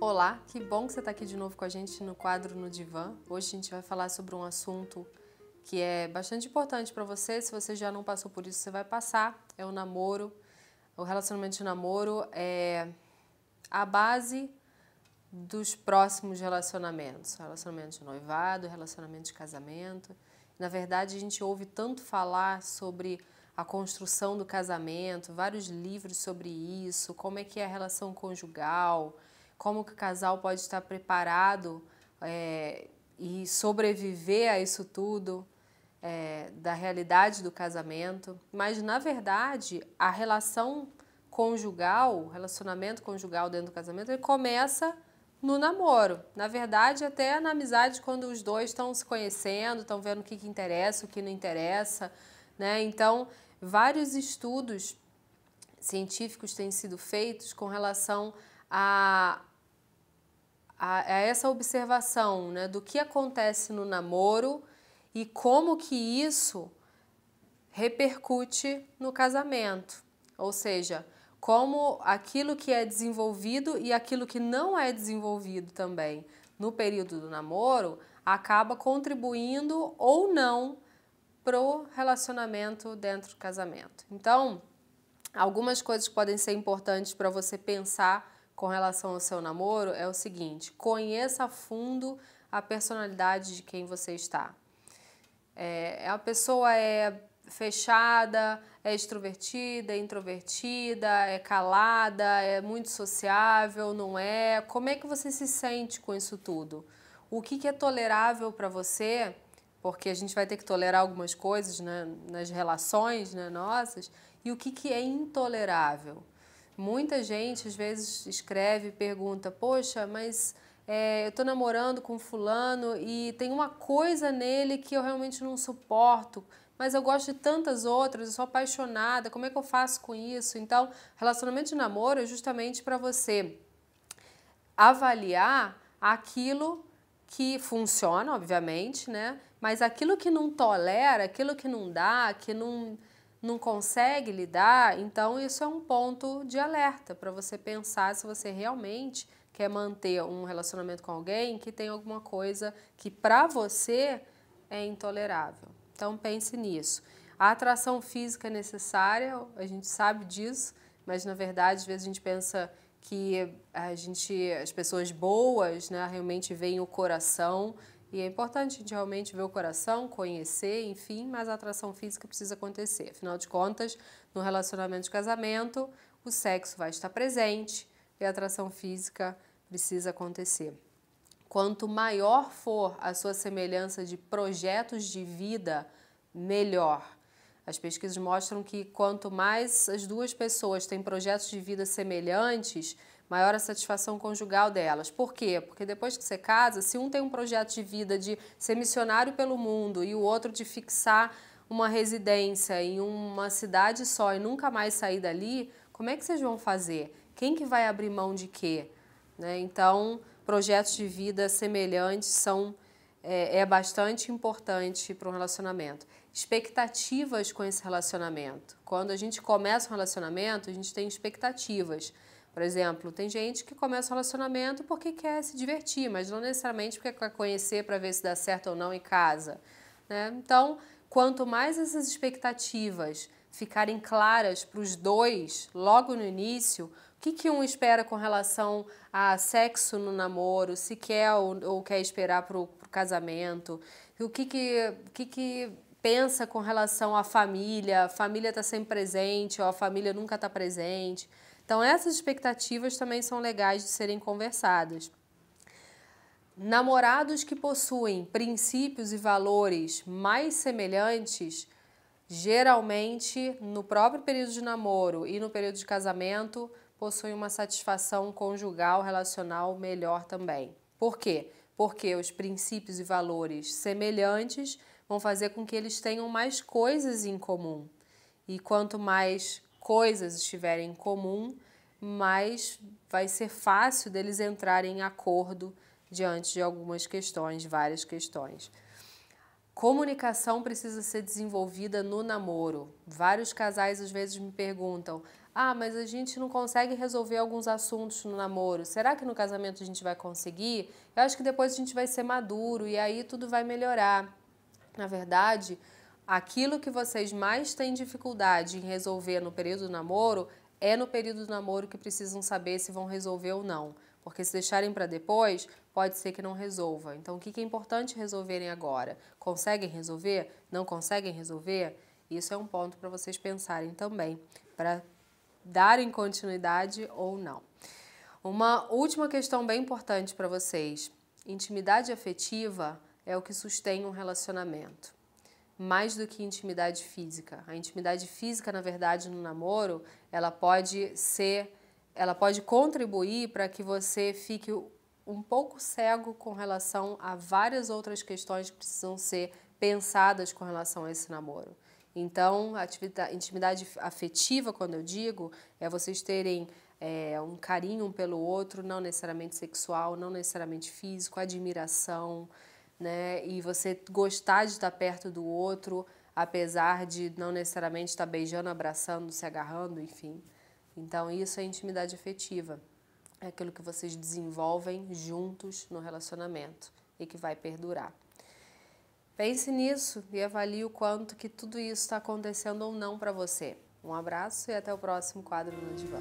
Olá, que bom que você está aqui de novo com a gente no quadro No Divã. Hoje a gente vai falar sobre um assunto que é bastante importante para você. Se você já não passou por isso, você vai passar. É o namoro. O relacionamento de namoro é a base dos próximos relacionamentos. Relacionamento de noivado, relacionamento de casamento. Na verdade, a gente ouve tanto falar sobre a construção do casamento, vários livros sobre isso, como é que é a relação conjugal, como que o casal pode estar preparado é, e sobreviver a isso tudo, é, da realidade do casamento. Mas, na verdade, a relação conjugal, o relacionamento conjugal dentro do casamento, ele começa no namoro. Na verdade, até na amizade, quando os dois estão se conhecendo, estão vendo o que, que interessa, o que não interessa, né? Então, Vários estudos científicos têm sido feitos com relação a, a, a essa observação né, do que acontece no namoro e como que isso repercute no casamento. Ou seja, como aquilo que é desenvolvido e aquilo que não é desenvolvido também no período do namoro acaba contribuindo ou não pro relacionamento dentro do casamento. Então, algumas coisas que podem ser importantes para você pensar com relação ao seu namoro é o seguinte: conheça a fundo a personalidade de quem você está. É, é a pessoa é fechada, é extrovertida, é introvertida, é calada, é muito sociável, não é? Como é que você se sente com isso tudo? O que, que é tolerável para você? porque a gente vai ter que tolerar algumas coisas né, nas relações né, nossas, e o que, que é intolerável. Muita gente, às vezes, escreve e pergunta: Poxa, mas é, eu estou namorando com Fulano e tem uma coisa nele que eu realmente não suporto, mas eu gosto de tantas outras, eu sou apaixonada, como é que eu faço com isso? Então, relacionamento de namoro é justamente para você avaliar aquilo que funciona, obviamente, né? Mas aquilo que não tolera, aquilo que não dá, que não, não consegue lidar, então isso é um ponto de alerta para você pensar se você realmente quer manter um relacionamento com alguém que tem alguma coisa que para você é intolerável. Então pense nisso. A atração física é necessária, a gente sabe disso, mas na verdade às vezes a gente pensa que a gente, as pessoas boas, né, realmente veem o coração. E é importante a gente realmente ver o coração, conhecer, enfim, mas a atração física precisa acontecer. Afinal de contas, no relacionamento de casamento, o sexo vai estar presente e a atração física precisa acontecer. Quanto maior for a sua semelhança de projetos de vida, melhor. As pesquisas mostram que quanto mais as duas pessoas têm projetos de vida semelhantes, maior a satisfação conjugal delas. Por quê? Porque depois que você casa, se um tem um projeto de vida de ser missionário pelo mundo e o outro de fixar uma residência em uma cidade só e nunca mais sair dali, como é que vocês vão fazer? Quem que vai abrir mão de quê? Né? Então, projetos de vida semelhantes são é, é bastante importante para um relacionamento expectativas com esse relacionamento. Quando a gente começa um relacionamento, a gente tem expectativas. Por exemplo, tem gente que começa um relacionamento porque quer se divertir, mas não necessariamente porque quer conhecer para ver se dá certo ou não em casa. Né? Então, quanto mais essas expectativas ficarem claras para os dois logo no início, o que, que um espera com relação a sexo no namoro, se quer ou, ou quer esperar para o casamento, o que, que, que, que pensa com relação à família, a família está sempre presente ou a família nunca está presente. Então, essas expectativas também são legais de serem conversadas. Namorados que possuem princípios e valores mais semelhantes, geralmente no próprio período de namoro e no período de casamento, possuem uma satisfação conjugal relacional melhor também. Por quê? Porque os princípios e valores semelhantes vão fazer com que eles tenham mais coisas em comum. E quanto mais coisas estiverem em comum, mais vai ser fácil deles entrarem em acordo diante de algumas questões, várias questões. Comunicação precisa ser desenvolvida no namoro. Vários casais às vezes me perguntam: ah, mas a gente não consegue resolver alguns assuntos no namoro. Será que no casamento a gente vai conseguir? Eu acho que depois a gente vai ser maduro e aí tudo vai melhorar. Na verdade, aquilo que vocês mais têm dificuldade em resolver no período do namoro é no período do namoro que precisam saber se vão resolver ou não. Porque se deixarem para depois, pode ser que não resolva. Então, o que é importante resolverem agora? Conseguem resolver? Não conseguem resolver? Isso é um ponto para vocês pensarem também, para darem continuidade ou não. Uma última questão bem importante para vocês: intimidade afetiva é o que sustém um relacionamento. Mais do que intimidade física. A intimidade física, na verdade, no namoro, ela pode ser, ela pode contribuir para que você fique um pouco cego com relação a várias outras questões que precisam ser pensadas com relação a esse namoro. Então, a intimidade afetiva, quando eu digo, é vocês terem é, um carinho um pelo outro, não necessariamente sexual, não necessariamente físico, admiração, né? E você gostar de estar perto do outro, apesar de não necessariamente estar beijando, abraçando, se agarrando, enfim. Então, isso é intimidade afetiva. É aquilo que vocês desenvolvem juntos no relacionamento e que vai perdurar. Pense nisso e avalie o quanto que tudo isso está acontecendo ou não para você. Um abraço e até o próximo quadro no divã.